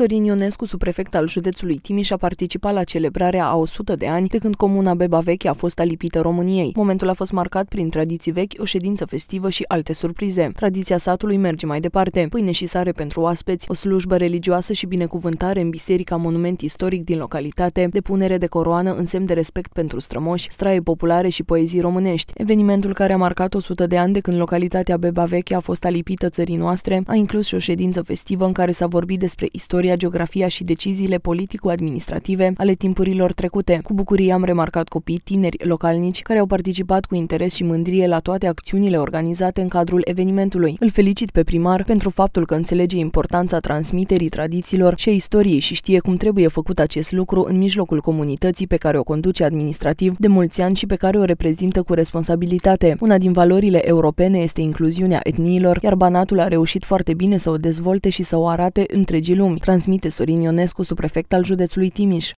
Sorin Ionescu, suprefect al județului Timiș, a participat la celebrarea a 100 de ani de când comuna Beba Vechi a fost alipită României. Momentul a fost marcat prin tradiții vechi, o ședință festivă și alte surprize. Tradiția satului merge mai departe. Pâine și sare pentru oaspeți, o slujbă religioasă și binecuvântare în biserica monument istoric din localitate, depunere de coroană în semn de respect pentru strămoși, straie populare și poezii românești. Evenimentul care a marcat 100 de ani de când localitatea Beba Vechi a fost alipită țării noastre a inclus și o ședință festivă în care s-a vorbit despre istoria căruia geografia și deciziile politico-administrative ale timpurilor trecute. Cu bucurie am remarcat copii tineri localnici care au participat cu interes și mândrie la toate acțiunile organizate în cadrul evenimentului. Îl felicit pe primar pentru faptul că înțelege importanța transmiterii tradițiilor și a istoriei și știe cum trebuie făcut acest lucru în mijlocul comunității pe care o conduce administrativ de mulți ani și pe care o reprezintă cu responsabilitate. Una din valorile europene este incluziunea etniilor, iar Banatul a reușit foarte bine să o dezvolte și să o arate întregii lumi transmite Sorin Ionescu, suprefect al județului Timiș.